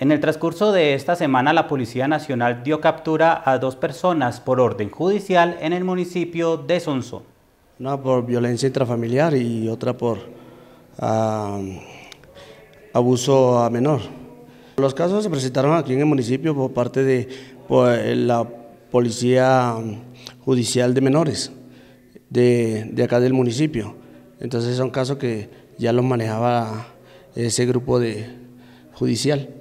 En el transcurso de esta semana, la Policía Nacional dio captura a dos personas por orden judicial en el municipio de Sonso. Una por violencia intrafamiliar y otra por abuso a menor. Los casos se presentaron aquí en el municipio por parte de eh, la Policía Judicial de Menores de, acá del municipio. Entonces son casos que ya los manejaba ese grupo de judicial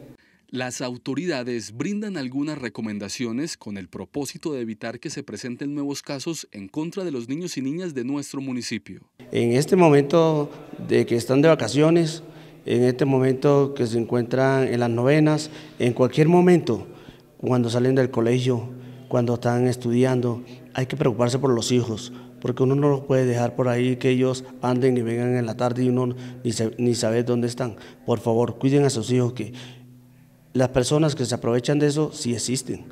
las autoridades brindan algunas recomendaciones con el propósito de evitar que se presenten nuevos casos en contra de los niños y niñas de nuestro municipio. En este momento de que están de vacaciones, en este momento que se encuentran en las novenas, en cualquier momento, cuando salen del colegio, cuando están estudiando, hay que preocuparse por los hijos, porque uno no los puede dejar por ahí que ellos anden y vengan en la tarde y uno ni, sabe dónde están. Por favor, cuiden a sus hijos que las personas que se aprovechan de eso sí existen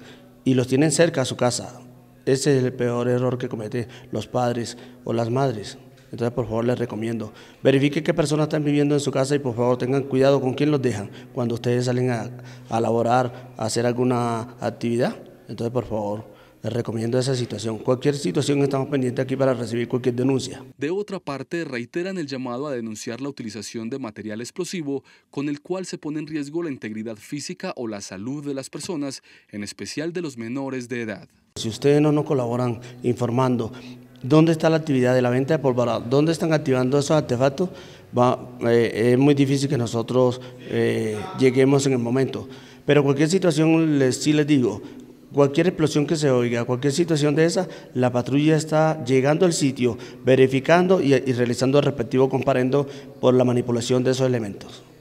y los tienen cerca a su casa. Ese es el peor error que cometen los padres o las madres. Entonces, por favor, les recomiendo. Verifique qué personas están viviendo en su casa y por favor tengan cuidado con quién los dejan cuando ustedes salen a, a laborar, a hacer alguna actividad. Entonces, por favor, recomiendo esa situación. Cualquier situación estamos pendientes aquí para recibir cualquier denuncia. De otra parte, reiteran el llamado a denunciar la utilización de material explosivo con el cual se pone en riesgo la integridad física o la salud de las personas, en especial de los menores de edad. Si ustedes no nos colaboran informando dónde está la actividad de la venta de pólvora, dónde están activando esos artefactos, Va, eh, es muy difícil que nosotros eh, lleguemos en el momento. Pero cualquier situación les, sí les digo, Cualquier explosión que se oiga, cualquier situación de esa, la patrulla está llegando al sitio, verificando y, y realizando el respectivo comparendo por la manipulación de esos elementos.